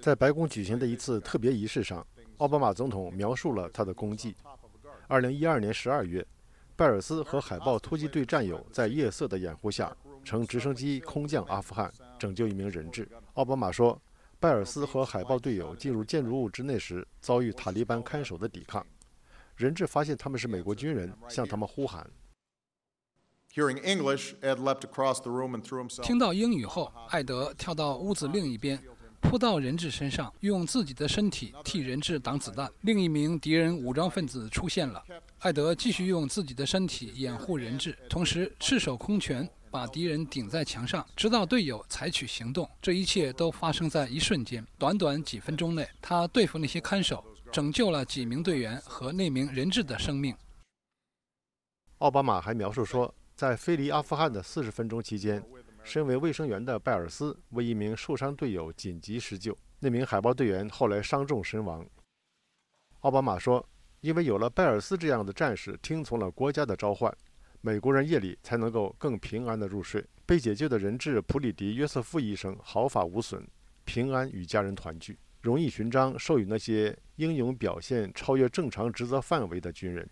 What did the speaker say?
在白宫举行的一次特别仪式上，奥巴马总统描述了他的功绩。2012年12月，拜尔斯和海豹突击队战友在夜色的掩护下乘直升机空降阿富汗，拯救一名人质。奥巴马说，拜尔斯和海豹队友进入建筑物之内时，遭遇塔利班看守的抵抗。人质发现他们是美国军人，向他们呼喊。听到英语后，艾德跳到屋子另一边。扑到人质身上，用自己的身体替人质挡子弹。另一名敌人武装分子出现了，艾德继续用自己的身体掩护人质，同时赤手空拳把敌人顶在墙上，直到队友采取行动。这一切都发生在一瞬间，短短几分钟内，他对付那些看守，拯救了几名队员和那名人质的生命。奥巴马还描述说，在飞离阿富汗的四十分钟期间。身为卫生员的拜尔斯为一名受伤队友紧急施救，那名海豹队员后来伤重身亡。奥巴马说：“因为有了拜尔斯这样的战士，听从了国家的召唤，美国人夜里才能够更平安地入睡。”被解救的人质普里迪·约瑟夫医生毫发无损，平安与家人团聚。荣誉勋章授予那些英勇表现超越正常职责范围的军人。